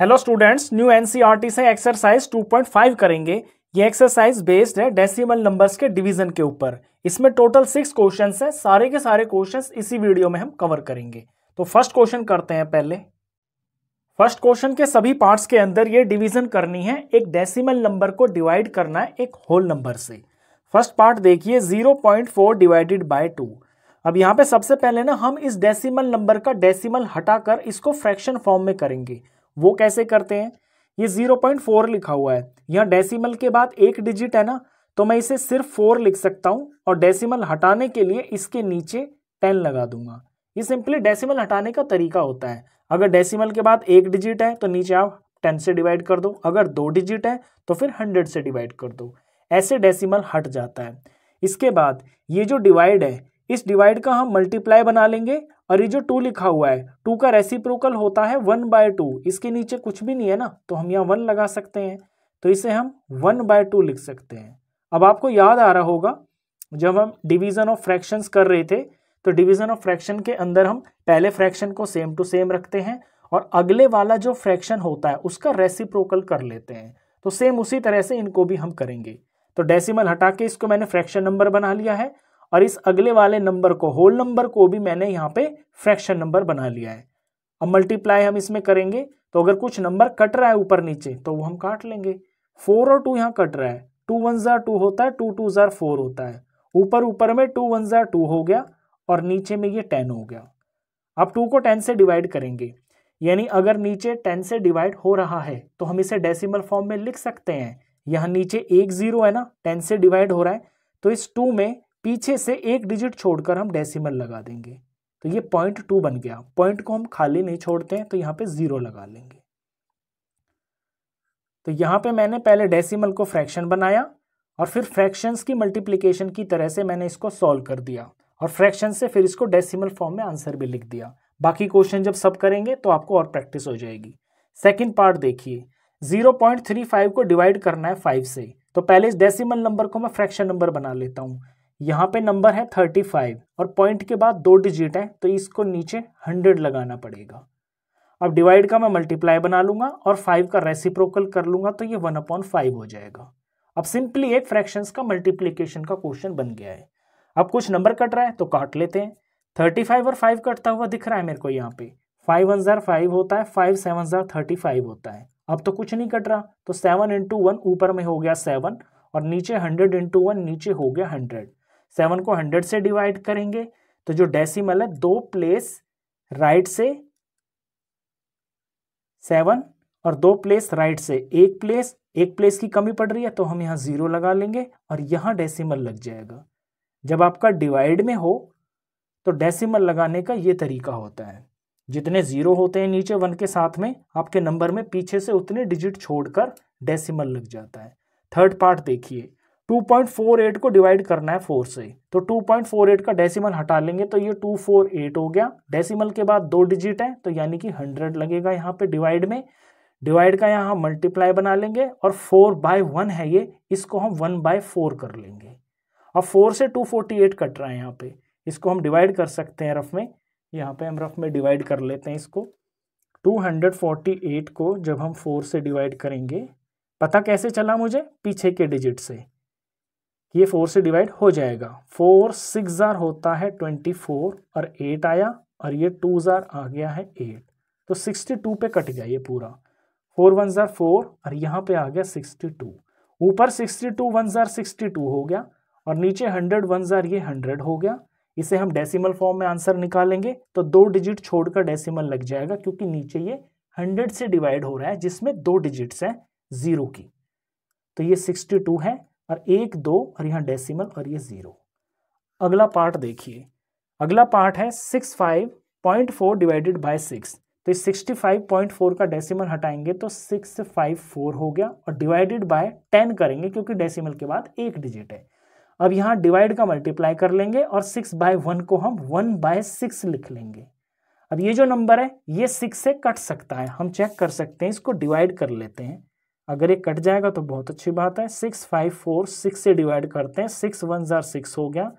hello students new NCERT से exercise 2.5 करेंगे ये एक्सरसाइज बेस्ड है डेसिमल नंबर्स के डिवीजन के ऊपर इसमें टोटल सिक्स क्वेश्चंस हैं सारे के सारे क्वेश्चंस इसी वीडियो में हम कवर करेंगे तो फर्स्ट क्वेश्चन करते हैं पहले फर्स्ट क्वेश्चन के सभी पार्ट्स के अंदर ये डिवीजन करनी है एक डेसिमल नंबर को डिवाइड करना है एक होल नंबर से फर्स्ट पार्ट देखिए zero point four divided by two अब यहाँ पे सबसे पहले ना हम इस डेसिमल नंबर का डेसिमल हटाकर इसको फ्रैक्शन फॉर्म में करेंगे वो कैसे करते हैं ये जीरो पॉइंट फोर लिखा हुआ है यहाँ डेसिमल के बाद एक डिजिट है ना तो मैं इसे सिर्फ फोर लिख सकता हूँ और डेसिमल हटाने के लिए इसके नीचे टेन लगा दूंगा ये सिंपली डेसिमल हटाने का तरीका होता है अगर डेसिमल के बाद एक डिजिट है तो नीचे आप टेन से डिवाइड कर दो अगर दो डिजिट है तो फिर हंड्रेड से डिवाइड कर दो ऐसे डेसिमल हट जाता है इसके बाद ये जो डिवाइड है इस डिवाइड का हम मल्टीप्लाई बना लेंगे और ये जो टू लिखा हुआ है टू का रेसिप्रोकल होता है वन बाय टू इसके नीचे कुछ भी नहीं है ना तो हम यहाँ वन लगा सकते हैं तो इसे हम वन बाय टू लिख सकते हैं अब आपको याद आ रहा होगा जब हम डिवीज़न ऑफ फ्रैक्शंस कर रहे थे तो डिवीज़न ऑफ फ्रैक्शन के अंदर हम पहले फ्रैक्शन को सेम टू सेम रखते हैं और अगले वाला जो फ्रैक्शन होता है उसका रेसिप्रोकल कर लेते हैं तो सेम उसी तरह से इनको भी हम करेंगे तो डेसिमल हटा के इसको मैंने फ्रैक्शन नंबर बना लिया है और इस अगले वाले नंबर को होल नंबर को भी मैंने यहाँ पे फ्रैक्शन नंबर बना लिया है अब मल्टीप्लाई हम इसमें करेंगे तो अगर कुछ नंबर कट रहा है ऊपर नीचे तो वो हम काट लेंगे फोर और टू यहाँ कट रहा है टू वन ज़ार टू होता है टू टू ज़ार फोर होता है ऊपर ऊपर में टू वन ज़ार टू हो गया और नीचे में ये टेन हो गया आप टू को टेन से डिवाइड करेंगे यानी अगर नीचे टेन से डिवाइड हो रहा है तो हम इसे डेसिमल फॉर्म में लिख सकते हैं यहाँ नीचे एक ज़ीरो है ना टेन से डिवाइड हो रहा है तो इस टू में पीछे से एक डिजिट छोड़कर हम डेसिमल लगा देंगे तो ये पॉइंट टू बन गया पॉइंट को हम खाली नहीं छोड़ते हैं तो यहाँ पे ज़ीरो लगा लेंगे तो यहाँ पे मैंने पहले डेसिमल को फ्रैक्शन बनाया और फिर फ्रैक्शंस की मल्टीप्लिकेशन की तरह से मैंने इसको सॉल्व कर दिया और फ्रैक्शन से फिर इसको डेसिमल फॉर्म में आंसर भी लिख दिया बाकी क्वेश्चन जब सब करेंगे तो आपको और प्रैक्टिस हो जाएगी सेकेंड पार्ट देखिए जीरो को डिवाइड करना है फाइव से तो पहले इस डेसिमल नंबर को मैं फ्रैक्शन नंबर बना लेता हूँ यहाँ पे नंबर है थर्टी फाइव और पॉइंट के बाद दो डिजिट है तो इसको नीचे हंड्रेड लगाना पड़ेगा अब डिवाइड का मैं मल्टीप्लाई बना लूंगा और फाइव का रेसिप्रोकल कर लूंगा तो ये वन अपॉन फाइव हो जाएगा अब सिंपली एक फ्रैक्शंस का मल्टीप्लीकेशन का क्वेश्चन बन गया है अब कुछ नंबर कट रहा है तो काट लेते हैं थर्टी फाइव और फाइव कटता हुआ दिख रहा है मेरे को यहाँ पे फाइव वन ज़ार फाइव होता है फाइव सेवन ज़ार थर्टी फाइव होता है अब तो कुछ नहीं कट रहा तो सेवन इंटू वन ऊपर में हो गया सेवन और नीचे हंड्रेड इंटू वन नीचे हो गया हंड्रेड सेवन को हंड्रेड से डिवाइड करेंगे तो जो डेसिमल है दो प्लेस राइट से सेवन और दो प्लेस राइट से एक प्लेस एक प्लेस की कमी पड़ रही है तो हम यहाँ जीरो लगा लेंगे और यहाँ डेसिमल लग जाएगा जब आपका डिवाइड में हो तो डेसिमल लगाने का ये तरीका होता है जितने जीरो होते हैं नीचे वन के साथ में आपके नंबर में पीछे से उतने डिजिट छोड़कर डेसिमल लग जाता है थर्ड पार्ट देखिए 2.48 को डिवाइड करना है फोर से तो 2.48 का डेसिमल हटा लेंगे तो ये 248 हो गया डेसिमल के बाद दो डिजिट है तो यानी कि 100 लगेगा यहाँ पे डिवाइड में डिवाइड का यहाँ मल्टीप्लाई बना लेंगे और फोर बाय वन है ये इसको हम वन बाय फोर कर लेंगे अब फोर से टू फोर्टी एट कट रहा है यहाँ पे इसको हम डिवाइड कर सकते हैं रफ में यहाँ पे हम रफ में डिवाइड कर लेते हैं इसको टू हंड्रेड फोर्टी एट को जब हम फोर से डिवाइड करेंगे पता कैसे चला मुझे पीछे के डिजिट से ये फोर से डिवाइड हो जाएगा फोर सिक्स जार होता है ट्वेंटी फोर और एट आया और ये टू जार आ गया है एट तो सिक्सटी टू पे कट गया ये पूरा फोर वन जार फोर और यहाँ पे आ गया सिक्सटी टू ऊपर सिक्सटी टू वन जार सिक्सटी टू हो गया और नीचे हंड्रेड वन जार ये हंड्रेड हो गया इसे हम डेसिमल फॉर्म में आंसर निकालेंगे तो दो डिजिट छोड़कर डेसिमल लग जाएगा क्योंकि नीचे ये हंड्रेड से डिवाइड हो रहा है जिसमें दो डिजिट्स हैं जीरो की तो ये सिक्सटी टू है और एक दो और यहाँ डेसिमल और ये ज़ीरो अगला पार्ट देखिए अगला पार्ट है six five point four divided by six तो इस सिक्सटी फाइव पॉइंट फोर का डेसिमल हटाएंगे तो सिक्स फाइव फोर हो गया और डिवाइडेड बाय टेन करेंगे क्योंकि डेसिमल के बाद एक डिजिट है अब यहाँ डिवाइड का मल्टीप्लाई कर लेंगे और सिक्स बाय वन को हम वन बाय सिक्स लिख लेंगे अब ये जो नंबर है ये सिक्स से कट सकता है हम चेक कर सकते हैं इसको डिवाइड कर लेते हैं अगर ये कट जाएगा तो बहुत अच्छी बात है सिक्स फाइव फोर सिक्स से डिवाइड करते हैं सिक्स वन ज़ार सिक्स हो गया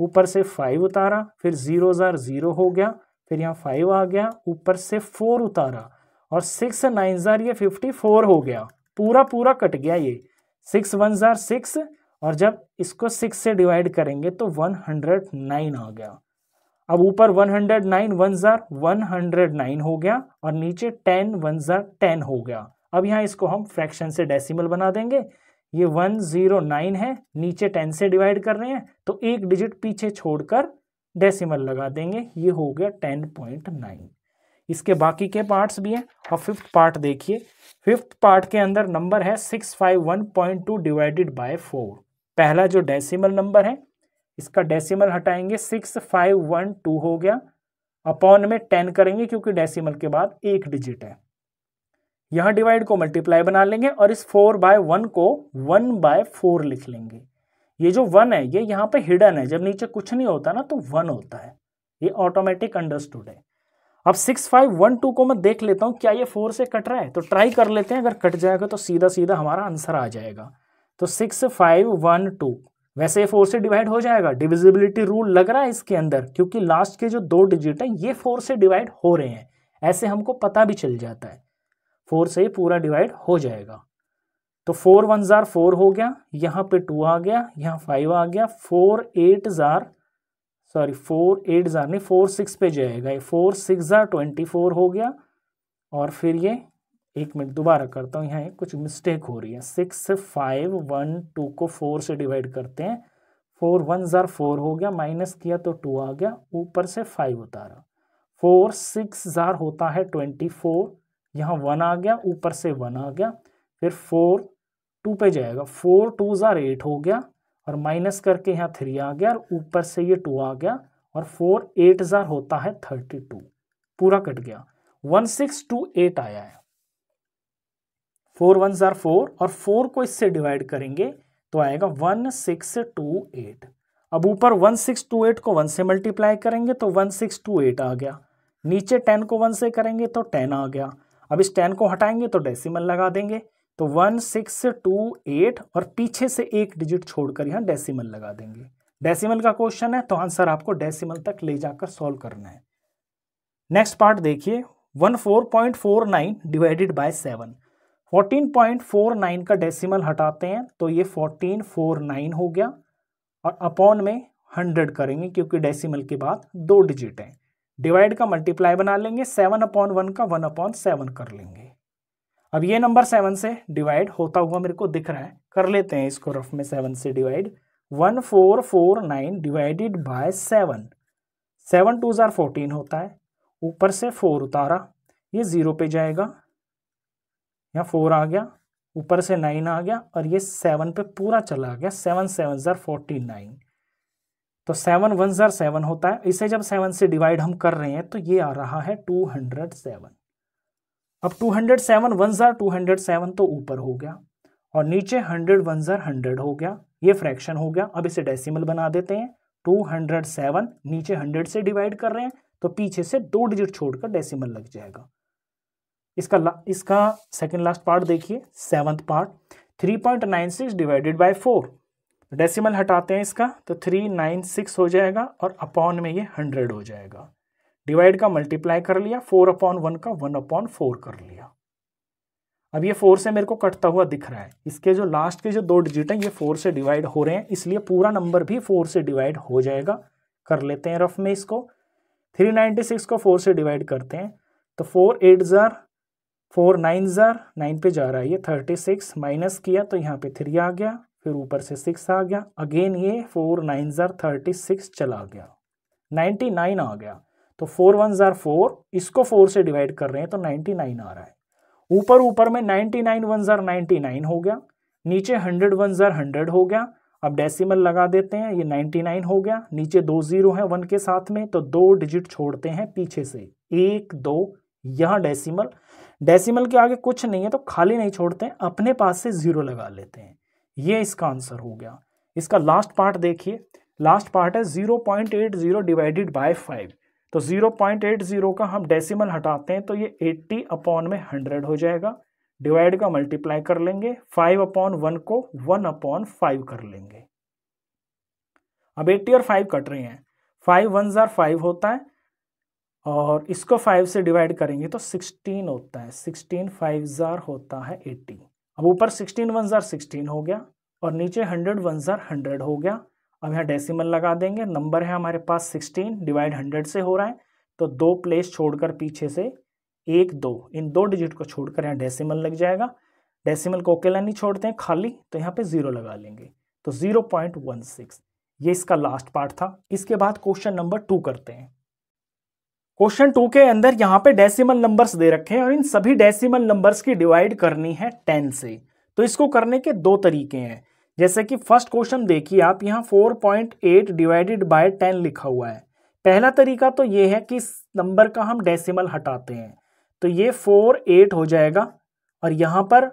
ऊपर से फाइव उतारा फिर ज़ीरो ज़ार ज़ीरो हो गया फिर यहाँ फाइव आ गया ऊपर से फोर उतारा और सिक्स नाइन ज़ार ये फिफ्टी फोर हो गया पूरा पूरा कट गया ये सिक्स वन ज़ार सिक्स और जब इसको सिक्स से डिवाइड करेंगे तो वन हंड्रेड नाइन आ गया अब ऊपर वन हंड्रेड नाइन वन ज़ार वन हंड्रेड नाइन हो गया और नीचे टेन वन ज़ार टेन हो गया अब यहाँ इसको हम फ्रैक्शन से डेसिमल बना देंगे ये वन जीरो नाइन है नीचे टेन से डिवाइड कर रहे हैं तो एक डिजिट पीछे छोड़कर डेसिमल लगा देंगे ये हो गया टेन पॉइंट नाइन इसके बाकी के पार्ट्स भी हैं और फिफ्थ पार्ट देखिए फिफ्थ पार्ट के अंदर नंबर है six five one point two divided by four पहला जो डेसिमल नंबर है इसका डेसिमल हटाएंगे सिक्स फाइव वन टू हो गया अपॉन में टेन करेंगे क्योंकि डेसिमल के बाद एक डिजिट है यहां डिवाइड को मल्टीप्लाई बना लेंगे और इस फोर बाय वन को वन बाय फोर लिख लेंगे ये जो वन है ये यहाँ पे हिडन है जब नीचे कुछ नहीं होता ना तो वन होता है ये ऑटोमेटिक अंडरस्टूड है अब सिक्स फाइव वन टू को मैं देख लेता हूँ क्या ये फोर से कट रहा है तो ट्राई कर लेते हैं अगर कट जाएगा तो सीधा सीधा हमारा आंसर आ जाएगा तो सिक्स फाइव वन टू वैसे ये फोर से डिवाइड हो जाएगा डिविजिबिलिटी रूल लग रहा है इसके अंदर क्योंकि लास्ट के जो दो डिजिट है ये फोर से डिवाइड हो रहे हैं ऐसे हमको पता भी चल जाता है फोर से पूरा डिवाइड हो जाएगा तो फोर वन ज़ार फोर हो गया यहाँ पे टू आ गया यहाँ फाइव आ गया फोर एट ज़ार सॉरी फोर एट ज़ार नहीं फोर सिक्स पे जाएगा ये फोर सिक्स ज़ार ट्वेंटी फोर हो गया और फिर ये एक मिनट दोबारा करता हूँ यहाँ कुछ मिस्टेक हो रही है सिक्स से फाइव वन टू को फोर से डिवाइड करते हैं फोर वन ज़ार फोर हो गया माइनस किया तो टू आ गया ऊपर से फाइव उतारा फोर सिक्स ज़ार होता है ट्वेंटी फोर यहाँ वन आ गया ऊपर से वन आ गया फिर फोर टू पे जाएगा फोर टू ज़ार एट हो गया और माइनस करके यहाँ थ्री आ गया और ऊपर से ये टू आ गया और फोर एट ज़ार होता है थर्टी टू पूरा कट गया वन सिक्स टू एट आया है फोर वन ज़ार फोर और फोर को इससे डिवाइड करेंगे तो आएगा वन सिक्स टू एट अब ऊपर वन सिक्स टू एट को वन से मल्टीप्लाई करेंगे तो वन सिक्स टू एट आ गया नीचे टेन को वन से करेंगे तो टेन आ गया अब इस टेन को हटाएंगे तो डेसिमल लगा देंगे तो वन सिक्स टू एट और पीछे से एक डिजिट छोड़कर यहाँ डेसिमल लगा देंगे डेसिमल का क्वेश्चन है तो आंसर आपको डेसिमल तक ले जाकर सॉल्व करना है नेक्स्ट पार्ट देखिए one four point four nine divided by seven fourteen point four nine का डेसिमल हटाते हैं तो ये फोर्टीन फोर नाइन हो गया और अपॉन में हंड्रेड करेंगे क्योंकि डेसिमल के बाद दो डिजिट हैं डिवाइड का मल्टीप्लाई बना लेंगे सेवन अपॉन वन का वन अपॉन सेवन कर लेंगे अब ये नंबर सेवन से डिवाइड होता हुआ मेरे को दिख रहा है कर लेते हैं इसको रफ में सेवन से divide one four four nine divided by seven seven two ज़ार फोर्टीन होता है ऊपर से फोर उतारा ये ज़ीरो पे जाएगा यहाँ फोर आ गया ऊपर से नाइन आ गया और ये सेवन पे पूरा चला गया सेवन सेवन ज़ार फोर्टी नाइन तो सेवन वन ज़र सेवन होता है इसे जब सेवन से डिवाइड हम कर रहे हैं तो ये आ रहा है टू हंड्रेड सेवन अब टू हंड्रेड सेवन वन ज़र टू हंड्रेड सेवन तो ऊपर हो गया और नीचे हंड्रेड वन ज़र हंड्रेड हो गया ये फ्रैक्शन हो गया अब इसे डेसिमल बना देते हैं टू हंड्रेड सेवन नीचे हंड्रेड से डिवाइड कर रहे हैं तो पीछे से दो डिजिट छोड़कर डेसिमल लग जाएगा इसका ला, इसका सेकंड लास्ट पार्ट देखिए seventh part three point nine six divided by four decimal हटाते हैं इसका तो थ्री नाइन सिक्स हो जाएगा और अपॉन में ये हंड्रेड हो जाएगा डिवाइड का मल्टीप्लाई कर लिया फोर अपॉन वन का वन अपॉन फोर कर लिया अब ये फोर से मेरे को कटता हुआ दिख रहा है इसके जो लास्ट के जो दो डिजिट हैं ये फोर से डिवाइड हो रहे हैं इसलिए पूरा नंबर भी फोर से डिवाइड हो जाएगा कर लेते हैं रफ में इसको थ्री नाइन्टी सिक्स को फोर से डिवाइड करते हैं तो फोर एट ज़ार फोर नाइन ज़ार नाइन पे जा रहा है ये थर्टी सिक्स माइनस किया तो यहाँ पे थ्री आ गया फिर ऊपर से सिक्स आ गया अगेन ये फोर नाइन ज़ार थर्टी सिक्स चला गया नाइन्टी नाइन आ गया तो फोर वन ज़ार फोर इसको फोर से डिवाइड कर रहे हैं तो नाइन्टी नाइन आ रहा है ऊपर ऊपर में नाइन्टी नाइन वन ज़ार नाइन्टी नाइन हो गया नीचे हंड्रेड वन ज़ार हंड्रेड हो गया अब डेसिमल लगा देते हैं ये नाइन्टी नाइन हो गया नीचे दो ज़ीरो है वन के साथ में तो दो डिजिट छोड़ते हैं पीछे से एक दो यहाँ डेसिमल डेसिमल के आगे कुछ नहीं है तो खाली नहीं छोड़ते हैं अपने पास से ज़ीरो लगा लेते हैं ये इसका आंसर हो गया इसका लास्ट पार्ट देखिए लास्ट पार्ट है zero point eight zero divided by five तो जीरो पॉइंट एट जीरो का हम डेसिमल हटाते हैं तो ये एट्टी अपॉन में हंड्रेड हो जाएगा डिवाइड का मल्टीप्लाई कर लेंगे फाइव अपॉन वन को वन अपॉन फाइव कर लेंगे अब एट्टी और फाइव कट रहे हैं फाइव वन ज़ार फाइव होता है और इसको फाइव से डिवाइड करेंगे तो सिक्सटीन होता है सिक्सटीन फाइव ज़ार होता है एट्टी अब ऊपर सिक्सटीन वन ज़ार सिक्सटीन हो गया और नीचे हंड्रेड वन ज़ार हंड्रेड हो गया अब यहाँ डेसिमल लगा देंगे नंबर है हमारे पास सिक्सटीन डिवाइड हंड्रेड से हो रहा है तो दो प्लेस छोड़कर पीछे से एक दो इन दो डिजिट को छोड़कर यहाँ डेसिमल लग जाएगा डेसिमल को अकेला नहीं छोड़ते हैं खाली तो यहाँ पे ज़ीरो लगा लेंगे तो ज़ीरो पॉइंट वन सिक्स ये इसका लास्ट पार्ट था इसके बाद क्वेश्चन नंबर टू करते हैं क्वेश्चन टू के अंदर यहाँ पे डेसिमल नंबर्स दे रखे हैं और इन सभी डेसिमल नंबर्स की डिवाइड करनी है टेन से तो इसको करने के दो तरीके हैं जैसे कि फर्स्ट क्वेश्चन देखिए आप यहाँ four point eight divided by ten लिखा हुआ है पहला तरीका तो ये है कि इस नंबर का हम डेसिमल हटाते हैं तो ये फोर एट हो जाएगा और यहाँ पर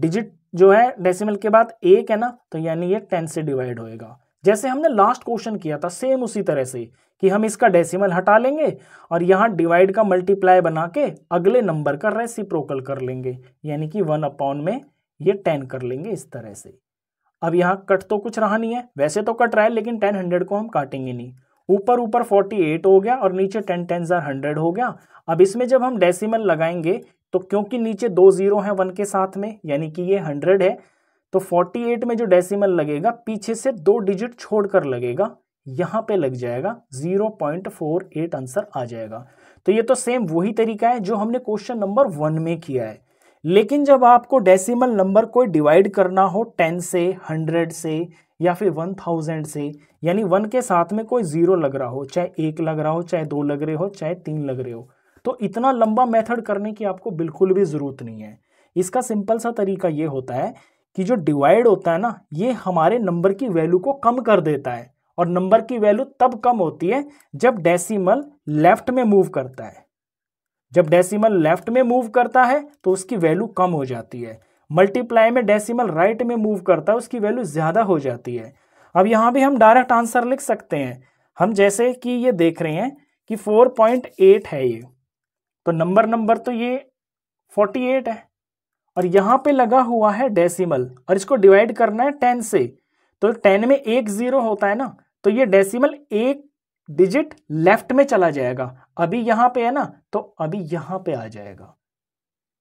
डिजिट जो है डेसिमल के बाद एक है ना तो यानी ये टेन से डिवाइड होएगा जैसे हमने लास्ट क्वेश्चन किया था सेम उसी तरह से कि हम इसका डेसिमल हटा लेंगे और यहाँ डिवाइड का मल्टीप्लाई बना के अगले नंबर का रेसिप्रोकल कर लेंगे यानी कि वन अपॉन में ये टेन कर लेंगे इस तरह से अब यहाँ कट तो कुछ रहा नहीं है वैसे तो कट रहा है लेकिन टेन हंड्रेड को हम काटेंगे नहीं ऊपर ऊपर फोर्टी एट हो गया और नीचे टेन टेन जार हंड्रेड हो गया अब इसमें जब हम डेसिमल लगाएंगे तो क्योंकि नीचे दो जीरो हैं वन के साथ में यानी कि ये हंड्रेड है तो 48 में जो डेसिमल लगेगा पीछे से दो डिजिट छोड़कर लगेगा यहाँ पे लग जाएगा 0.48 आंसर आ जाएगा तो ये तो सेम वही तरीका है जो हमने क्वेश्चन नंबर वन में किया है लेकिन जब आपको डेसिमल नंबर को डिवाइड करना हो टेन से हंड्रेड से या फिर वन थाउजेंड से यानी वन के साथ में कोई ज़ीरो लग रहा हो चाहे एक लग रहा हो चाहे दो लग रहे हो चाहे तीन लग रहे हो तो इतना लंबा मेथड करने की आपको बिल्कुल भी ज़रूरत नहीं है इसका सिंपल सा तरीका यह होता है कि जो डिवाइड होता है ना ये हमारे नंबर की वैल्यू को कम कर देता है और नंबर की वैल्यू तब कम होती है जब डेसिमल लेफ्ट में मूव करता है जब डेसिमल लेफ्ट में मूव करता है तो उसकी वैल्यू कम हो जाती है मल्टीप्लाई में डेसिमल राइट में मूव करता है उसकी वैल्यू ज़्यादा हो जाती है अब यहाँ भी हम डायरेक्ट आंसर लिख सकते हैं हम जैसे कि ये देख रहे हैं कि 4.8 है ये तो नंबर नंबर तो ये 48 है और यहाँ पे लगा हुआ है डेसिमल और इसको डिवाइड करना है टेन से तो टेन में एक जीरो होता है ना तो ये डेसिमल एक डिजिट लेफ्ट में चला जाएगा अभी यहाँ पे है ना तो अभी यहाँ पे आ जाएगा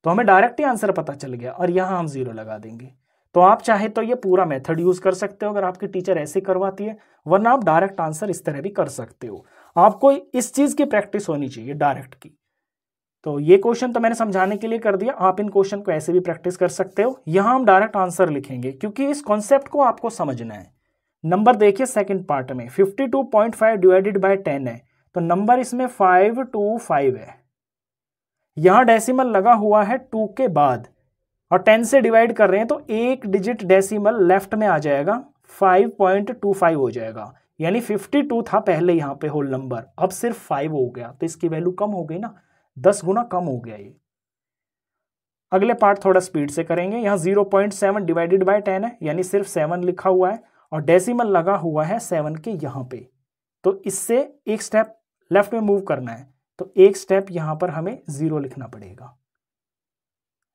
तो हमें डायरेक्ट ही आंसर पता चल गया और यहां हम जीरो लगा देंगे तो आप चाहे तो ये पूरा मेथड यूज कर सकते हो अगर आपकी टीचर ऐसे करवाती है वरना आप डायरेक्ट आंसर इस तरह भी कर सकते हो आपको इस चीज की प्रैक्टिस होनी चाहिए डायरेक्ट की तो ये क्वेश्चन तो मैंने समझाने के लिए कर दिया आप इन क्वेश्चन को ऐसे भी प्रैक्टिस कर सकते हो यहाँ हम डायरेक्ट आंसर लिखेंगे क्योंकि इस कॉन्सेप्ट को आपको समझना है नंबर देखिए सेकंड पार्ट में 52.5 डिवाइडेड बाय 10 है तो नंबर इसमें 525 है यहाँ डेसिमल लगा हुआ है टू के बाद और 10 से डिवाइड कर रहे हैं तो एक डिजिट डेसिमल लेफ्ट में आ जाएगा 5.25 हो जाएगा यानी 52 था पहले यहाँ पे होल नंबर अब सिर्फ 5 हो गया तो इसकी वैल्यू कम हो गई ना दस गुना कम हो गया ये अगले पार्ट थोड़ा स्पीड से करेंगे यहाँ zero point seven divided by ten है यानी सिर्फ सेवन लिखा हुआ है और डेसिमल लगा हुआ है सेवन के यहाँ पे तो इससे एक स्टेप लेफ्ट में मूव करना है तो एक स्टेप यहाँ पर हमें ज़ीरो लिखना पड़ेगा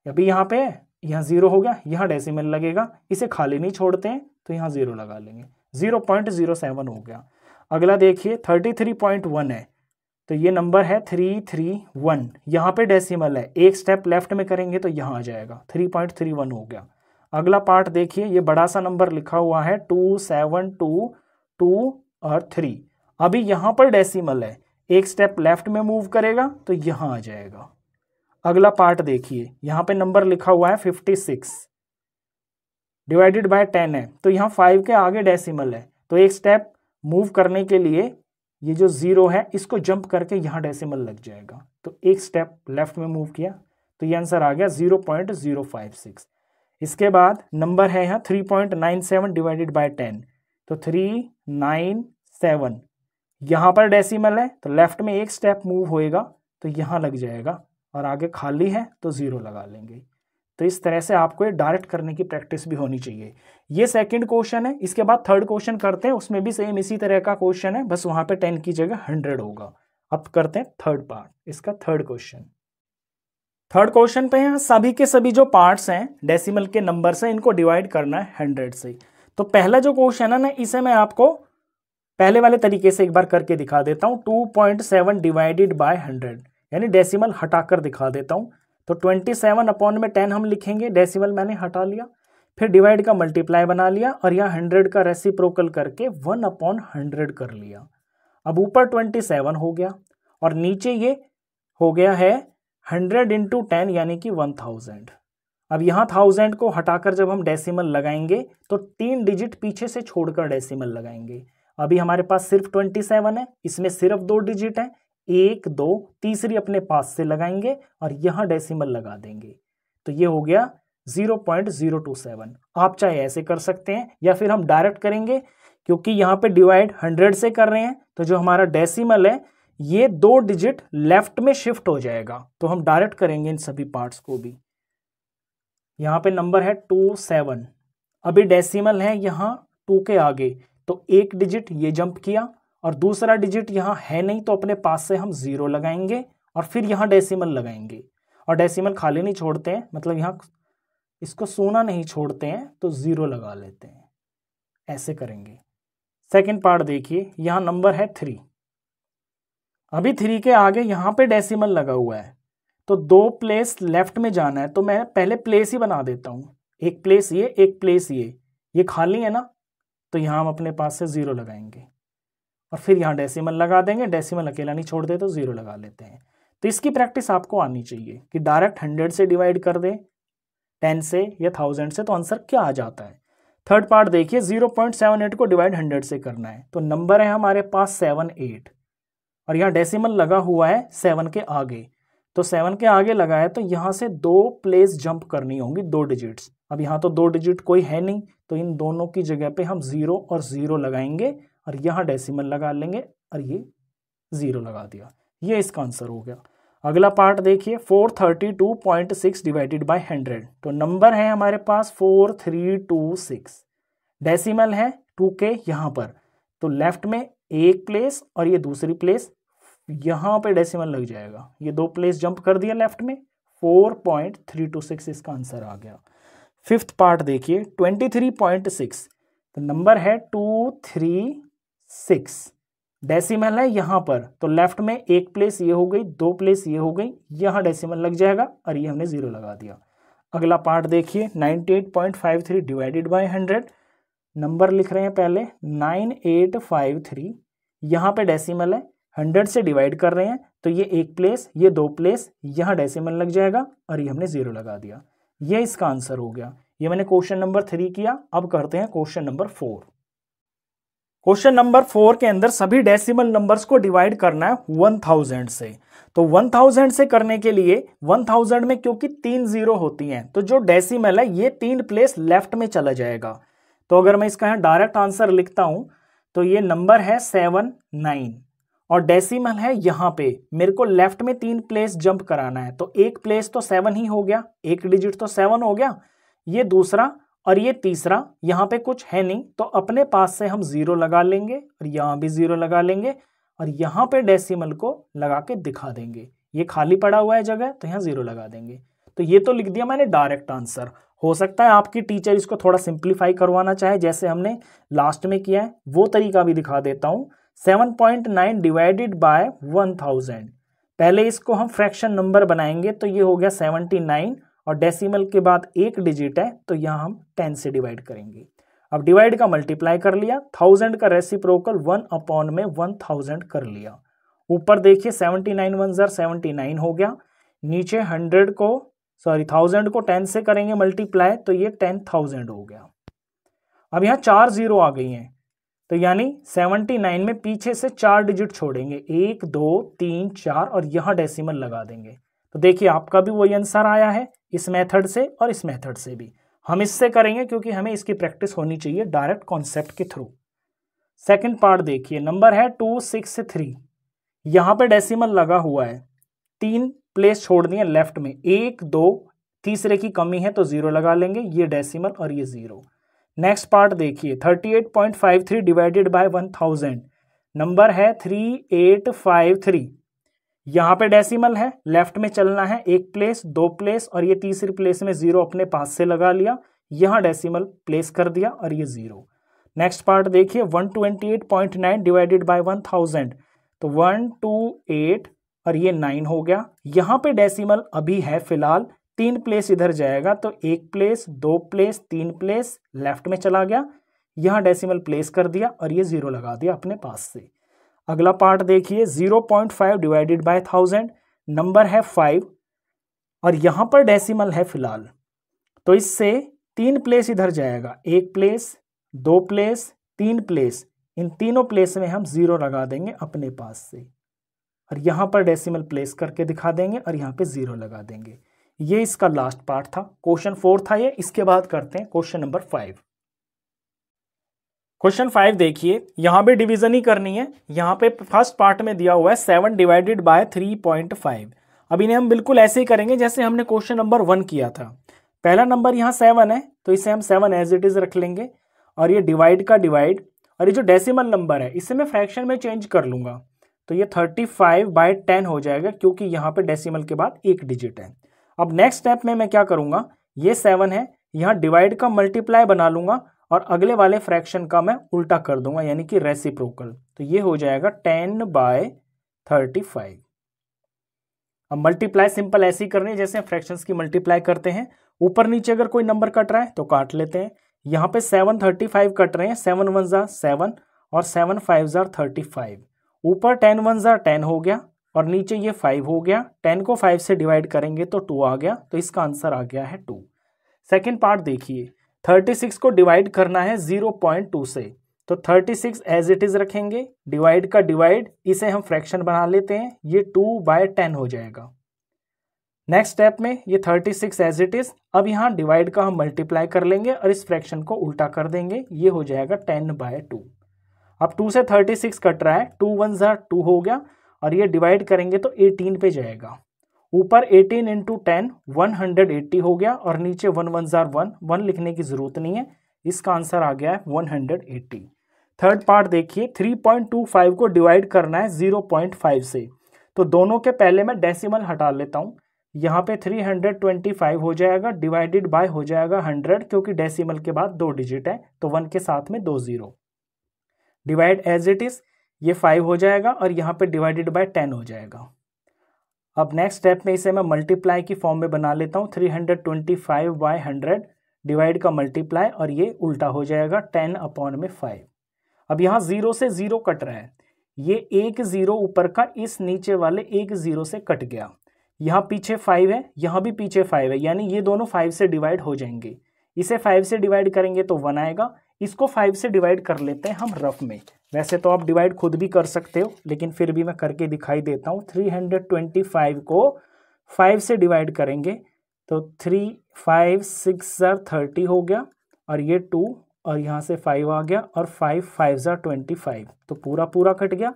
अभी यहाँ पे यहाँ ज़ीरो हो गया यहाँ डेसीमल लगेगा इसे खाली नहीं छोड़ते हैं तो यहाँ ज़ीरो लगा लेंगे ज़ीरो पॉइंट ज़ीरो सेवन हो गया अगला देखिए थर्टी थ्री पॉइंट वन है तो ये नंबर है थ्री थ्री वन यहाँ पे डेसिमल है एक स्टेप लेफ्ट में करेंगे तो यहाँ आ जाएगा थ्री पॉइंट थ्री वन हो गया अगला पार्ट देखिए ये बड़ा सा नंबर लिखा हुआ है टू सेवन टू टू और थ्री अभी यहाँ पर डेसिमल है एक स्टेप लेफ्ट में मूव करेगा तो यहाँ आ जाएगा अगला पार्ट देखिए यहाँ पे नंबर लिखा हुआ है fifty six divided by ten है तो यहाँ फाइव के आगे डेसिमल है तो एक स्टेप मूव करने के लिए ये जो ज़ीरो है इसको जंप करके यहाँ डेसिमल लग जाएगा तो एक स्टेप लेफ्ट में मूव किया तो ये आंसर आ गया zero point zero five six इसके बाद नंबर है यहाँ three point nine seven divided by ten तो थ्री नाइन सेवन यहाँ पर डेसिमल है तो लेफ्ट में एक स्टेप मूव होएगा तो यहाँ लग जाएगा और आगे खाली है तो ज़ीरो लगा लेंगे तो इस तरह से आपको ये डायरेक्ट करने की प्रैक्टिस भी होनी चाहिए ये सेकंड क्वेश्चन है इसके बाद थर्ड क्वेश्चन करते हैं उसमें भी सेम इसी तरह का क्वेश्चन है बस वहां पे टेन की जगह हंड्रेड होगा अब करते हैं थर्ड पार्ट इसका थर्ड क्वेश्चन थर्ड क्वेश्चन पे यहाँ सभी के सभी जो पार्ट्स हैं डेसिमल के नंबर से इनको डिवाइड करना है हंड्रेड से तो पहला जो क्वेश्चन है ना इसे मैं आपको पहले वाले तरीके से एक बार करके दिखा देता हूँ two point seven divided by hundred यानी डेसिमल हटाकर दिखा देता हूँ तो ट्वेंटी सेवन अपॉन में टेन हम लिखेंगे डेसिमल मैंने हटा लिया फिर डिवाइड का मल्टीप्लाई बना लिया और यहाँ हंड्रेड का रेसिप्रोकल करके वन अपॉन हंड्रेड कर लिया अब ऊपर ट्वेंटी सेवन हो गया और नीचे ये हो गया है हंड्रेड इंटू टेन यानी कि वन थाउजेंड अब यहाँ थाउजेंड को हटाकर जब हम डेसिमल लगाएंगे तो तीन डिजिट पीछे से छोड़कर डेसिमल लगाएंगे अभी हमारे पास सिर्फ ट्वेंटी सेवन है इसमें सिर्फ दो डिजिट है एक दो तीसरी अपने पास से लगाएंगे और यहाँ डेसिमल लगा देंगे तो ये हो गया 0.027 आप चाहे ऐसे कर सकते हैं या फिर हम डायरेक्ट करेंगे क्योंकि यहाँ पे डिवाइड 100 से कर रहे हैं तो जो हमारा डेसिमल है ये दो डिजिट लेफ्ट में शिफ्ट हो जाएगा तो हम डायरेक्ट करेंगे इन सभी पार्ट्स को भी यहाँ पे नंबर है टू सेवन अभी डेसिमल है यहां टू के आगे तो एक डिजिट ये जंप किया और दूसरा डिजिट यहाँ है नहीं तो अपने पास से हम ज़ीरो लगाएंगे और फिर यहाँ डेसिमल लगाएंगे और डेसिमल खाली नहीं छोड़ते हैं मतलब यहाँ इसको सोना नहीं छोड़ते हैं तो ज़ीरो लगा लेते हैं ऐसे करेंगे सेकंड पार्ट देखिए यहाँ नंबर है थ्री अभी थ्री के आगे यहाँ पे डेसिमल लगा हुआ है तो दो प्लेस लेफ्ट में जाना है तो मैं पहले प्लेस ही बना देता हूँ एक प्लेस ये एक प्लेस ये ये खाली है ना तो यहाँ हम अपने पास से ज़ीरो लगाएंगे और फिर यहाँ डेसिमल लगा देंगे डेसिमल अकेला नहीं छोड़ दे तो ज़ीरो लगा लेते हैं तो इसकी प्रैक्टिस आपको आनी चाहिए कि डायरेक्ट हंड्रेड से डिवाइड कर दें टेन से या थाउजेंड से तो आंसर क्या आ जाता है थर्ड पार्ट देखिए जीरो पॉइंट सेवन एट को डिवाइड हंड्रेड से करना है तो नंबर है हमारे पास सेवन एट और यहाँ डेसिमल लगा हुआ है सेवन के आगे तो सेवन के आगे लगा है तो यहाँ से दो प्लेस जंप करनी होंगी दो डिजिट्स अब यहाँ तो दो डिजिट कोई है नहीं तो इन दोनों की जगह पे हम ज़ीरो और ज़ीरो लगाएंगे और यहाँ डेसिमल लगा लेंगे और ये ज़ीरो लगा दिया ये इसका आंसर हो गया अगला पार्ट देखिए 432.6 डिवाइडेड बाय 100 तो नंबर है हमारे पास 4326 डेसिमल है 2k यहाँ पर तो लेफ्ट में एक प्लेस और ये दूसरी प्लेस यहाँ पे डेसिमल लग जाएगा ये दो प्लेस जंप कर दिया लेफ्ट में 4.326 इसका आंसर आ गया फिफ्थ पार्ट देखिए 23.6 तो नंबर है टू थ्री सिक्स डेसिमल है यहाँ पर तो लेफ्ट में एक प्लेस ये हो गई दो प्लेस ये हो गई यहाँ डेसिमल लग जाएगा और ये हमने ज़ीरो लगा दिया अगला पार्ट देखिए 98.53 डिवाइडेड बाय 100 नंबर लिख रहे हैं पहले 9853 यहाँ पर डेसीमल है 100 से डिवाइड कर रहे हैं तो ये एक प्लेस ये दो प्लेस यहाँ डेसीमल लग जाएगा और ये हमने ज़ीरो लगा दिया ये इसका आंसर हो गया ये मैंने क्वेश्चन नंबर थ्री किया अब करते हैं question number four question number four के अंदर सभी डेसिमल नंबर्स को डिवाइड करना है वन थाउजेंड से तो वन थाउजेंड से करने के लिए वन थाउजेंड में क्योंकि तीन जीरो होती हैं तो जो डेसिमल है ये तीन प्लेस लेफ्ट में चला जाएगा तो अगर मैं इसका यहाँ डायरेक्ट आंसर लिखता हूँ तो ये नंबर है सेवन नाइन और डेसिमल है यहाँ पे मेरे को लेफ्ट में तीन प्लेस जंप कराना है तो एक प्लेस तो सेवन ही हो गया एक डिजिट तो सेवन हो गया ये दूसरा और ये तीसरा यहाँ पे कुछ है नहीं तो अपने पास से हम ज़ीरो लगा लेंगे और यहाँ भी ज़ीरो लगा लेंगे और यहाँ पे डेसिमल को लगा के दिखा देंगे ये खाली पड़ा हुआ है जगह तो यहाँ ज़ीरो लगा देंगे तो ये तो लिख दिया मैंने डायरेक्ट आंसर हो सकता है आपकी टीचर इसको थोड़ा सिंप्लीफाई करवाना चाहे जैसे हमने लास्ट में किया है वो तरीका भी दिखा देता हूँ seven point nine divided by one thousand पहले इसको हम फ्रैक्शन नंबर बनाएंगे तो ये हो गया सेवनटी नाइन और डेसिमल के बाद एक डिजिट है तो यहाँ हम टेन से डिवाइड करेंगे अब डिवाइड का मल्टीप्लाई कर लिया थाउजेंड का रेसिप्रोकल वन अपॉन में वन थाउजेंड कर लिया ऊपर देखिए सेवनटी नाइन वन जर सेवेंटी नाइन हो गया नीचे हंड्रेड को सॉरी थाउजेंड को टेन से करेंगे मल्टीप्लाई तो ये टेन थाउजेंड हो गया अब यहाँ चार जीरो आ गई हैं तो यानी सेवनटी नाइन में पीछे से चार डिजिट छोड़ेंगे एक दो तीन चार और यहाँ डेसीमल लगा देंगे तो देखिए आपका भी वही आंसर आया है इस मेथड से और इस मेथड से भी हम इससे करेंगे क्योंकि हमें इसकी प्रैक्टिस होनी चाहिए डायरेक्ट कॉन्सेप्ट के थ्रू सेकंड पार्ट देखिए नंबर है टू सिक्स थ्री यहाँ पे डेसिमल लगा हुआ है तीन प्लेस छोड़ दिए लेफ्ट में एक दो तीसरे की कमी है तो ज़ीरो लगा लेंगे ये डेसिमल और ये ज़ीरो नेक्स्ट पार्ट देखिए thirty eight point five three divided by one thousand number है थ्री एट फाइव थ्री यहां पे डेसिमल है लेफ्ट में चलना है एक प्लेस दो प्लेस और ये तीसरी प्लेस में जीरो अपने पास से लगा लिया यहां डेसिमल प्लेस कर दिया और ये जीरो नेक्स्ट पार्ट देखिए 128.9 डिवाइडेड बाय 1000 तो 128 और ये नाइन हो गया यहाँ पे डेसिमल अभी है फिलहाल तीन प्लेस इधर जाएगा तो एक प्लेस दो प्लेस तीन प्लेस लेफ्ट में चला गया यहाँ डेसिमल प्लेस कर दिया और ये जीरो लगा दिया अपने पास से अगला पार्ट देखिए zero point five divided by thousand number है फाइव और यहाँ पर डेसिमल है फिलहाल तो इससे तीन प्लेस इधर जाएगा एक प्लेस दो प्लेस तीन प्लेस इन तीनों प्लेस में हम ज़ीरो लगा देंगे अपने पास से और यहाँ पर डेसिमल प्लेस करके दिखा देंगे और यहाँ पे ज़ीरो लगा देंगे ये इसका लास्ट पार्ट था क्वेश्चन फोर था ये इसके बाद करते हैं question number five question five देखिए यहाँ पे डिवीजन ही करनी है यहाँ पे फर्स्ट पार्ट में दिया हुआ है seven divided by three point five अब इन्हें हम बिल्कुल ऐसे ही करेंगे जैसे हमने क्वेश्चन नंबर वन किया था पहला नंबर यहाँ सेवन है तो इसे हम सेवन एज इट इज़ रख लेंगे और ये डिवाइड का डिवाइड और ये जो डेसिमल नंबर है इसे मैं फ्रैक्शन में चेंज कर लूँगा तो ये थर्टी फाइव बाय टेन हो जाएगा क्योंकि यहाँ पे डेसिमल के बाद एक डिजिट है अब नेक्स्ट स्टेप में मैं क्या करूँगा ये सेवन है यहाँ डिवाइड का मल्टीप्लाई बना लूँगा और अगले वाले फ्रैक्शन का मैं उल्टा कर दूंगा यानी कि रेसिप्रोकल तो ये हो जाएगा टेन बाय थर्टी फाइव अब मल्टीप्लाई सिंपल ऐसे ही करनी है जैसे फ्रैक्शंस की मल्टीप्लाई करते हैं ऊपर नीचे अगर कोई नंबर कट रहा है तो काट लेते हैं यहाँ पे सेवन थर्टी फाइव कट रहे हैं सेवन वन ज़ार सेवन और सेवन फाइव ज़ार थर्टी फाइव ऊपर टेन वन ज़ार टेन हो गया और नीचे ये फाइव हो गया टेन को फाइव से डिवाइड करेंगे तो टू आ गया तो इसका आंसर आ गया है टू सेकेंड पार्ट देखिए 36 को डिवाइड करना है 0.2 से तो 36 एज इट इज रखेंगे डिवाइड का डिवाइड इसे हम फ्रैक्शन बना लेते हैं ये टू बाय टेन हो जाएगा नेक्स्ट स्टेप में ये 36 एज इट इज अब यहाँ डिवाइड का हम मल्टीप्लाई कर लेंगे और इस फ्रैक्शन को उल्टा कर देंगे ये हो जाएगा 10 बाय टू अब 2 से 36 कट रहा है टू वन ज़ार टू हो गया और ये डिवाइड करेंगे तो 18 पे जाएगा ऊपर 18 इंटू टेन वन हो गया और नीचे वन वन जार वन वन लिखने की ज़रूरत नहीं है इसका आंसर आ गया है 180 थर्ड पार्ट देखिए 3.25 को डिवाइड करना है 0.5 से तो दोनों के पहले मैं डेसिमल हटा लेता हूँ यहाँ पे 325 हो जाएगा डिवाइडेड बाय हो जाएगा 100 क्योंकि डेसिमल के बाद दो डिजिट है तो वन के साथ में दो zero divide as it is ये फाइव हो जाएगा और यहाँ पे डिवाइडेड बाय टेन हो जाएगा अब नेक्स्ट स्टेप में इसे मैं मल्टीप्लाई की फॉर्म में बना लेता हूँ three hundred twenty five by hundred divide का मल्टीप्लाई और ये उल्टा हो जाएगा टेन अपॉन में फाइव अब यहाँ ज़ीरो से ज़ीरो कट रहा है ये एक ज़ीरो ऊपर का इस नीचे वाले एक ज़ीरो से कट गया यहाँ पीछे फाइव है यहाँ भी पीछे फाइव है यानी ये दोनों फाइव से डिवाइड हो जाएंगे इसे फाइव से डिवाइड करेंगे तो वन आएगा इसको फाइव से डिवाइड कर लेते हैं हम रफ में वैसे तो आप डिवाइड खुद भी कर सकते हो लेकिन फिर भी मैं करके दिखाई देता हूँ थ्री हंड्रेड ट्वेंटी फाइव को फाइव से डिवाइड करेंगे तो थ्री फाइव सिक्स ज़ार थर्टी हो गया और ये टू और यहाँ से फाइव आ गया और फाइव फाइव ज़ार ट्वेंटी फाइव तो पूरा पूरा कट गया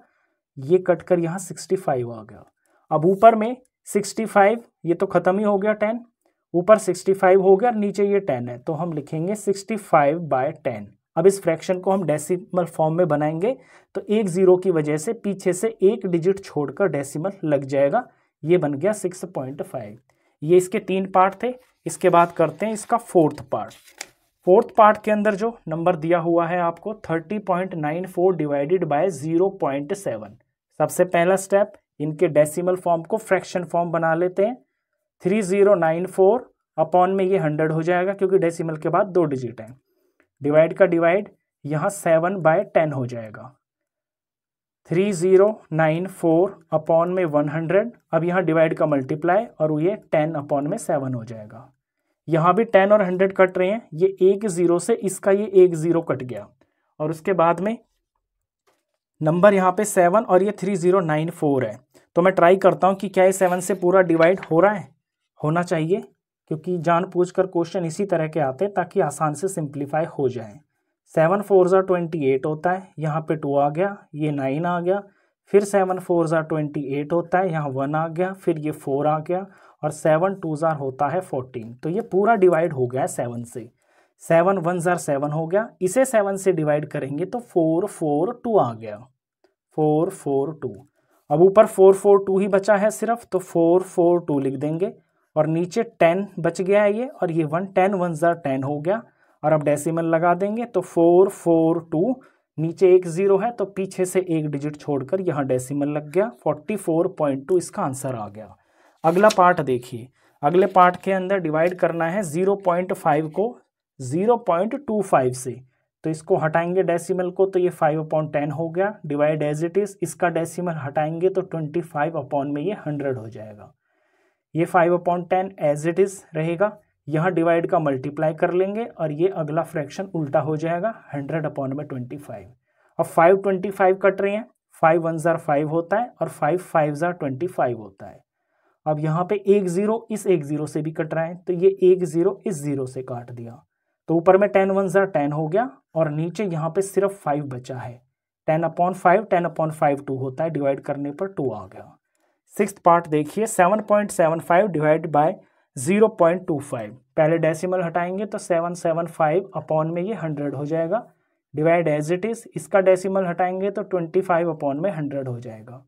ये कट कर यहाँ सिक्सटी फाइव आ गया अब ऊपर में सिक्सटी फाइव ये तो ख़त्म ही हो गया टेन ऊपर सिक्सटी फाइव हो गया और नीचे ये टेन है तो हम लिखेंगे सिक्सटी फाइव बाय टेन अब इस फ्रैक्शन को हम डेसिमल फॉर्म में बनाएंगे तो एक ज़ीरो की वजह से पीछे से एक डिजिट छोड़कर डेसिमल लग जाएगा ये बन गया सिक्स पॉइंट फाइव ये इसके तीन पार्ट थे इसके बाद करते हैं इसका फोर्थ पार्ट फोर्थ पार्ट के अंदर जो नंबर दिया हुआ है आपको thirty point nine four divided by zero point seven सबसे पहला स्टेप इनके डेसिमल फॉर्म को फ्रैक्शन फॉर्म बना लेते हैं three zero nine four upon में ये हंड्रेड हो जाएगा क्योंकि डेसिमल के बाद दो डिजिट हैं डिवाइड का डिवाइड यहाँ सेवन बाय टेन हो जाएगा three zero nine four upon में वन हंड्रेड अब यहाँ डिवाइड का मल्टीप्लाई और ये टेन अपॉन में सेवन हो जाएगा यहाँ भी टेन और हंड्रेड कट रहे हैं ये एक ज़ीरो से इसका ये एक ज़ीरो कट गया और उसके बाद में नंबर यहाँ पे सेवन और ये थ्री ज़ीरो नाइन फोर है तो मैं ट्राई करता हूँ कि क्या ये सेवन से पूरा डिवाइड हो रहा है होना चाहिए क्योंकि कर क्वेश्चन इसी तरह के आते हैं ताकि आसान से सिंप्लीफाई हो जाए सेवन फोर ज़ा ट्वेंटी एट होता है यहाँ पे टू आ गया ये नाइन आ गया फिर सेवन फोर ज़ा ट्वेंटी एट होता है यहाँ वन आ गया फिर ये फोर आ गया और सेवन टू ज़ार होता है फोर्टीन तो ये पूरा डिवाइड हो गया है सेवन से सेवन वन ज़ार सेवन हो गया इसे सेवन से डिवाइड करेंगे तो फोर फोर टू आ गया फोर फोर टू अब ऊपर फोर फोर टू ही बचा है सिर्फ तो फोर फोर टू लिख देंगे और नीचे टेन बच गया है ये और ये वन टेन वन जर टेन हो गया और अब डेसिमल लगा देंगे तो फोर फोर टू नीचे एक ज़ीरो है तो पीछे से एक डिजिट छोड़कर यहाँ डेसिमल लग गया फोर्टी फोर पॉइंट टू इसका आंसर आ गया अगला पार्ट देखिए अगले पार्ट के अंदर डिवाइड करना है ज़ीरो पॉइंट फाइव को ज़ीरो पॉइंट टू फाइव से तो इसको हटाएंगे डेसिमल को तो ये फाइव अपॉन टेन हो गया डिवाइड एज इट इज़ इसका डेसिमल हटाएंगे तो ट्वेंटी फाइव अपॉन में ये हंड्रेड हो जाएगा ये five upon ten as it is रहेगा यहाँ डिवाइड का मल्टीप्लाई कर लेंगे और ये अगला फ्रैक्शन उल्टा हो जाएगा हंड्रेड अपॉन में ट्वेंटी फाइव अब फाइव ट्वेंटी फाइव कट रहे हैं फाइव वन ज़ार फाइव होता है और फाइव फाइव ज़ार ट्वेंटी फाइव होता है अब यहाँ पे एक ज़ीरो इस एक ज़ीरो से भी कट रहा है तो ये एक ज़ीरो इस ज़ीरो से काट दिया तो ऊपर में टेन वन ज़ार टेन हो गया और नीचे यहाँ पे सिर्फ फाइव बचा है ten upon five ten upon five two होता है डिवाइड करने पर टू आ गया सिक्स पार्ट देखिए seven point seven five divide by zero point two five पहले डेसिमल हटाएंगे तो सेवन सेवन फाइव अपॉन में ये हंड्रेड हो जाएगा डिवाइड एज इट इज़ इसका डेसिमल हटाएंगे तो ट्वेंटी फाइव अपॉन में हंड्रेड हो जाएगा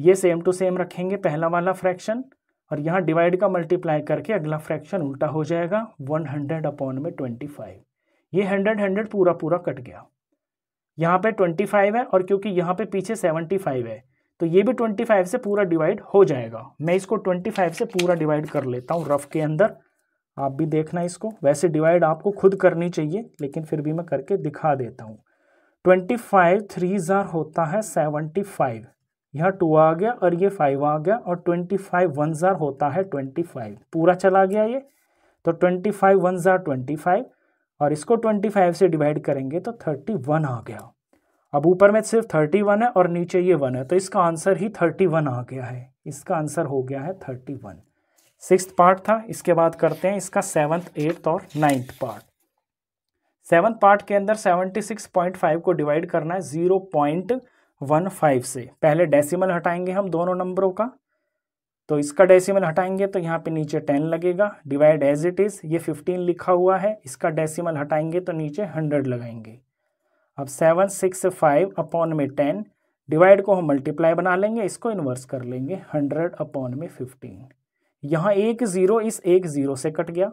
ये सेम टू सेम रखेंगे पहला वाला फ्रैक्शन और यहाँ डिवाइड का मल्टीप्लाई करके अगला फ्रैक्शन उल्टा हो जाएगा वन हंड्रेड अपॉन में ट्वेंटी फाइव ये हंड्रेड हंड्रेड पूरा पूरा कट गया यहाँ पे ट्वेंटी फाइव है और क्योंकि यहाँ पे पीछे सेवेंटी फाइव है तो ये भी 25 से पूरा डिवाइड हो जाएगा मैं इसको 25 से पूरा डिवाइड कर लेता हूँ रफ के अंदर आप भी देखना इसको वैसे डिवाइड आपको खुद करनी चाहिए लेकिन फिर भी मैं करके दिखा देता हूँ ट्वेंटी फाइव थ्री ज़ार होता है सेवेंटी फाइव यहाँ टू आ गया और ये फाइव आ गया और ट्वेंटी फाइव वन ज़ार होता है ट्वेंटी फाइव पूरा चला गया ये तो ट्वेंटी फाइव वन ज़ार ट्वेंटी फाइव और इसको ट्वेंटी फाइव से डिवाइड करेंगे तो थर्टी वन आ गया अब ऊपर में सिर्फ थर्टी वन है और नीचे ये वन है तो इसका आंसर ही थर्टी वन आ गया है इसका आंसर हो गया है थर्टी वन सिक्स पार्ट था इसके बाद करते हैं इसका सेवन्थ एट्थ और नाइन्थ पार्ट सेवन्थ पार्ट के अंदर सेवनटी सिक्स पॉइंट फाइव को डिवाइड करना है जीरो पॉइंट वन फाइव से पहले डेसिमल हटाएंगे हम दोनों नंबरों का तो इसका डेसिमल हटाएंगे तो यहाँ पे नीचे टेन लगेगा डिवाइड एज इट इज़ ये फिफ्टीन लिखा हुआ है इसका डेसिमल हटाएंगे तो नीचे हंड्रेड लगाएंगे अब सेवन सिक्स फाइव अपॉन में टेन डिवाइड को हम मल्टीप्लाई बना लेंगे इसको इन्वर्स कर लेंगे हंड्रेड अपॉन में फिफ्टीन यहाँ एक ज़ीरो इस एक ज़ीरो से कट गया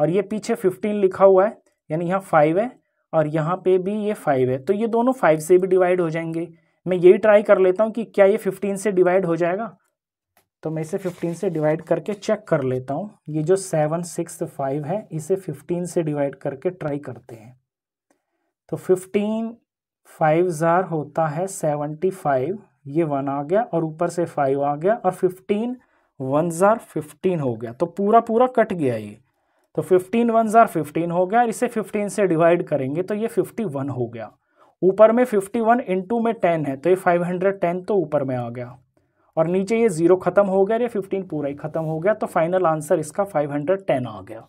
और ये पीछे फिफ्टीन लिखा हुआ है यानी यहाँ फाइव है और यहाँ पे भी ये फाइव है तो ये दोनों फाइव से भी डिवाइड हो जाएंगे मैं यही ट्राई कर लेता हूँ कि क्या ये फिफ्टीन से डिवाइड हो जाएगा तो मैं इसे फिफ्टीन से डिवाइड करके चेक कर लेता हूँ ये जो सेवन सिक्स फाइव है इसे फिफ्टीन से डिवाइड करके ट्राई करते हैं तो फिफ्टीन फाइव ज़ार होता है सेवेंटी फाइव ये वन आ गया और ऊपर से फाइव आ गया और फिफ्टीन वन ज़ार फिफ्टीन हो गया तो पूरा पूरा कट गया ये तो फिफ्टीन वन ज़ार फिफ्टीन हो गया और इसे फिफ्टीन से डिवाइड करेंगे तो ये फिफ्टी वन हो गया ऊपर में फिफ्टी वन इंटू में टेन है तो ये फाइव हंड्रेड टेन तो ऊपर में आ गया और नीचे ये ज़ीरो ख़त्म हो गया ये फिफ्टीन पूरा ही ख़त्म हो गया तो फाइनल आंसर इसका फाइव हंड्रेड टेन आ गया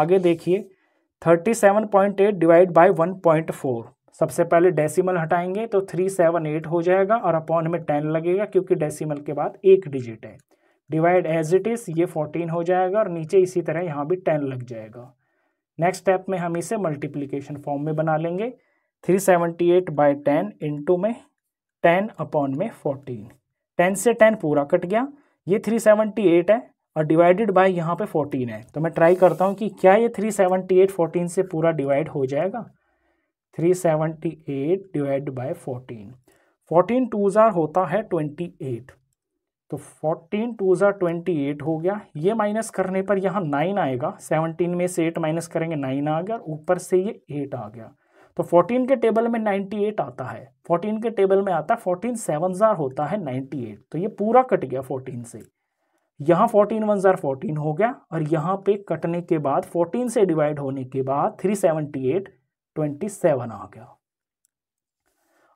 आगे देखिए thirty seven point eight divide by one point four सबसे पहले डेसिमल हटाएंगे तो थ्री सेवन एट हो जाएगा और अपॉन में टेन लगेगा क्योंकि डेसिमल के बाद एक डिजिट है डिवाइड एज इट इज़ ये फोर्टीन हो जाएगा और नीचे इसी तरह यहाँ भी टेन लग जाएगा नेक्स्ट स्टेप में हम इसे मल्टीप्लीकेशन फॉर्म में बना लेंगे three seventy eight by ten into में टेन अपॉन में फोर्टीन टेन से टेन पूरा कट गया ये थ्री सेवनटी एट है और डिवाइडेड बाय यहाँ पे 14 है तो मैं ट्राई करता हूँ कि क्या ये 378 फोर्टीन से पूरा डिवाइड हो जाएगा 378 divide by fourteen fourteen two ज़ार होता है 28 तो 14 टू ज़ार ट्वेंटी हो गया ये माइनस करने पर यहाँ 9 आएगा 17 में से 8 माइनस करेंगे 9 आ गया और ऊपर से ये 8 आ गया तो 14 के टेबल में 98 आता है 14 के टेबल में आता है 14 सेवन ज़ार होता है 98 तो ये पूरा कट गया 14 से यहाँ फोर्टीन वन ज़ार फोर्टीन हो गया और यहाँ पे कटने के बाद फोर्टीन से डिवाइड होने के बाद three seventy eight twenty seven आ गया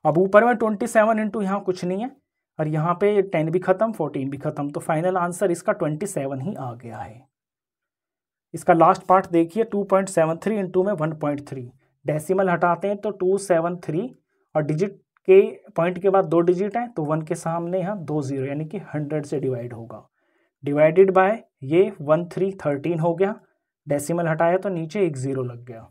अब ऊपर में ट्वेंटी सेवन इंटू यहाँ कुछ नहीं है और यहाँ पे टेन भी ख़त्म फोर्टीन भी ख़त्म तो फाइनल आंसर इसका ट्वेंटी सेवन ही आ गया है इसका लास्ट पार्ट देखिए two point seven three into में वन पॉइंट थ्री डेसीमल हटाते हैं तो टू सेवन थ्री और डिजिट के पॉइंट के बाद दो डिजिट हैं तो वन के सामने यहाँ दो जीरो यानी कि हंड्रेड से डिवाइड होगा डिवाइडेड बाय ये वन थ्री थर्टीन हो गया डेसिमल हटाया तो नीचे एक ज़ीरो लग गया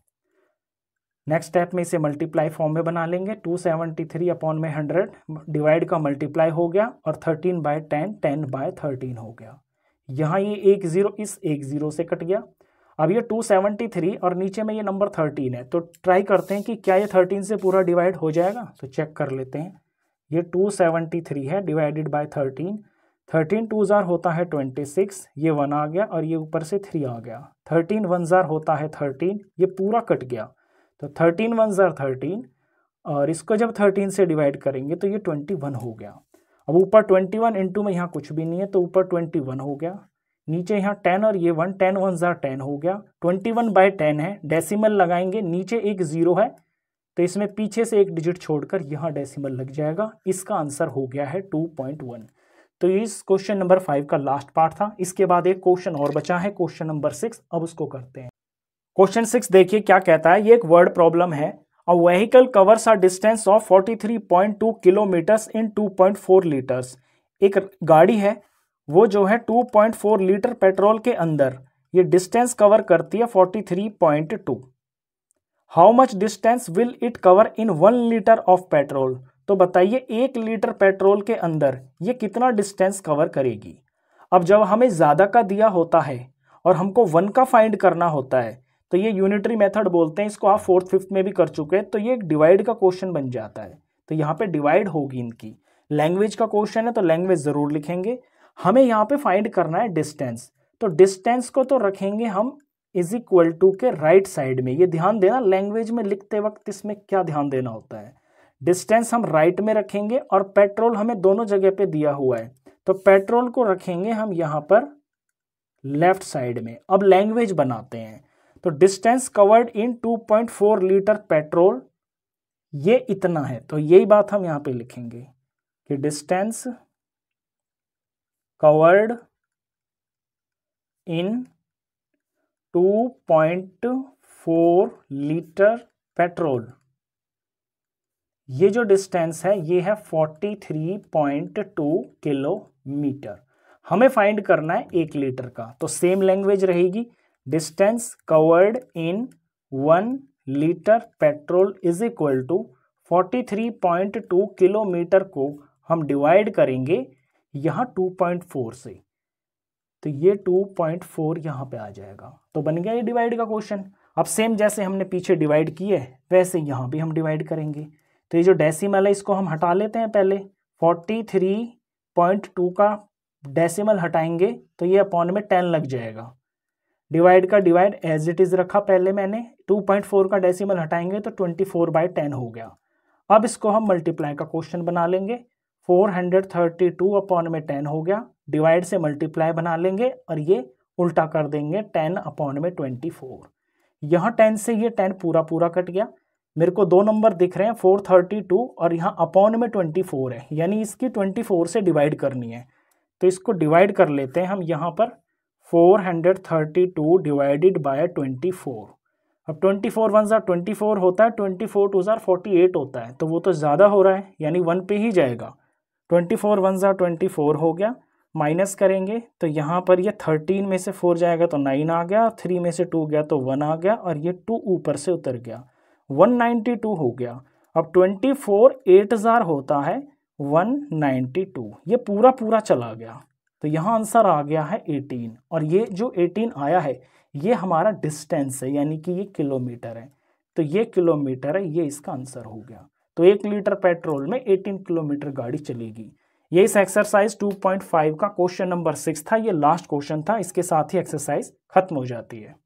नेक्स्ट स्टेप में इसे मल्टीप्लाई फॉर्म में बना लेंगे टू सेवेंटी थ्री अपॉन में हंड्रेड डिवाइड का मल्टीप्लाई हो गया और thirteen by ten ten by thirteen हो गया यहाँ ये एक ज़ीरो इस एक ज़ीरो से कट गया अब ये टू सेवेंटी थ्री और नीचे में ये नंबर थर्टीन है तो ट्राई करते हैं कि क्या ये थर्टीन से पूरा डिवाइड हो जाएगा तो चेक कर लेते हैं ये टू सेवेंटी थ्री है divided by thirteen thirteen two ज़ार होता है ट्वेंटी सिक्स ये वन आ गया और ये ऊपर से थ्री आ गया थर्टीन वन ज़ार होता है थर्टीन ये पूरा कट गया तो थर्टीन वन ज़ार थर्टीन और इसको जब थर्टीन से डिवाइड करेंगे तो ये ट्वेंटी वन हो गया अब ऊपर ट्वेंटी वन इंटू में यहाँ कुछ भी नहीं है तो ऊपर ट्वेंटी वन हो गया नीचे यहाँ टेन और ये वन टेन वन ज़ार टेन हो गया ट्वेंटी वन बाई टेन है डेसीमल लगाएंगे नीचे एक ज़ीरो है तो इसमें पीछे से एक डिजिट छोड़कर यहाँ डेसीमल लग जाएगा इसका आंसर हो गया है टू पॉइंट वन तो इस क्वेश्चन नंबर फाइव का लास्ट पार्ट था इसके बाद एक क्वेश्चन और बचा है क्वेश्चन नंबर सिक्स अब उसको करते हैं क्वेश्चन सिक्स देखिए क्या कहता है ये एक वर्ड प्रॉब्लम है और vehicle covers a distance of 43.2 kilometre in 2.4 litres एक गाड़ी है वो जो है 2.4 लीटर पेट्रोल के अंदर ये डिस्टेंस कवर करती है 43.2 how much distance will it cover in one litre of petrol तो बताइए एक लीटर पेट्रोल के अंदर ये कितना डिस्टेंस कवर करेगी अब जब हमें ज़्यादा का दिया होता है और हमको वन का फाइंड करना होता है तो ये यूनिटरी मेथड बोलते हैं इसको आप फोर्थ फिफ्थ में भी कर चुके हैं तो ये एक डिवाइड का क्वेश्चन बन जाता है तो यहाँ पे डिवाइड होगी इनकी लैंग्वेज का क्वेश्चन है तो लैंग्वेज ज़रूर लिखेंगे हमें यहाँ पे फाइंड करना है डिस्टेंस तो डिस्टेंस को तो रखेंगे हम इज इक्वल टू के राइट साइड में ये ध्यान देना लैंग्वेज में लिखते वक्त इसमें क्या ध्यान देना होता है डिस्टेंस हम राइट में रखेंगे और पेट्रोल हमें दोनों जगह पे दिया हुआ है तो पेट्रोल को रखेंगे हम यहाँ पर लेफ्ट साइड में अब लैंग्वेज बनाते हैं तो distance covered in 2.4 litre petrol ये इतना है तो यही बात हम यहाँ पे लिखेंगे कि distance covered in 2.4 litre petrol ये जो डिस्टेंस है ये है 43.2 किलोमीटर हमें फाइंड करना है एक लीटर का तो सेम लैंग्वेज रहेगी distance covered in one litre petrol is equal to 43.2 kilometre को हम डिवाइड करेंगे यहाँ 2.4 से तो ये 2.4 पॉइंट यहाँ पे आ जाएगा तो बन गया ये डिवाइड का क्वेश्चन अब सेम जैसे हमने पीछे डिवाइड किए वैसे यहाँ भी हम डिवाइड करेंगे तो ये जो डेसीमल है इसको हम हटा लेते हैं पहले फोर्टी थ्री पॉइंट टू का डेसीमल हटाएंगे तो ये अपॉन में टेन लग जाएगा डिवाइड का डिवाइड एज इट इज़ रखा पहले मैंने टू पॉइंट फोर का डेसीमल हटाएंगे तो ट्वेंटी फोर बाई टेन हो गया अब इसको हम मल्टीप्लाई का क्वेश्चन बना लेंगे four hundred thirty two upon में टेन हो गया डिवाइड से मल्टीप्लाई बना लेंगे और ये उल्टा कर देंगे टेन अपॉन में ट्वेंटी फोर यहाँ टेन से ये टेन पूरा पूरा कट गया मेरे को दो नंबर दिख रहे हैं फोर थर्टी टू और यहाँ अपॉन में ट्वेंटी फोर है यानी इसकी ट्वेंटी फोर से डिवाइड करनी है तो इसको डिवाइड कर लेते हैं हम यहाँ पर four hundred thirty two divided by twenty four अब ट्वेंटी फोर वन ज़ार ट्वेंटी फोर होता है ट्वेंटी फोर टू ज़ार फोर्टी एट होता है तो वो तो ज़्यादा हो रहा है यानी वन पे ही जाएगा ट्वेंटी फोर वन ज़ार ट्वेंटी फोर हो गया माइनस करेंगे तो यहाँ पर ये थर्टीन में से फोर जाएगा तो नाइन आ गया थ्री में से टू गया तो वन आ गया और ये टू ऊपर से उतर गया 192 हो गया अब 24 फोर एट हजार होता है 192 ये पूरा पूरा चला गया तो यहाँ आंसर आ गया है 18 और ये जो 18 आया है ये हमारा डिस्टेंस है यानी कि ये किलोमीटर है तो ये किलोमीटर है ये इसका आंसर हो गया तो एक लीटर पेट्रोल में 18 किलोमीटर गाड़ी चलेगी ये इस एक्सरसाइज 2.5 का क्वेश्चन नंबर सिक्स था ये लास्ट क्वेश्चन था इसके साथ ही एक्सरसाइज खत्म हो जाती है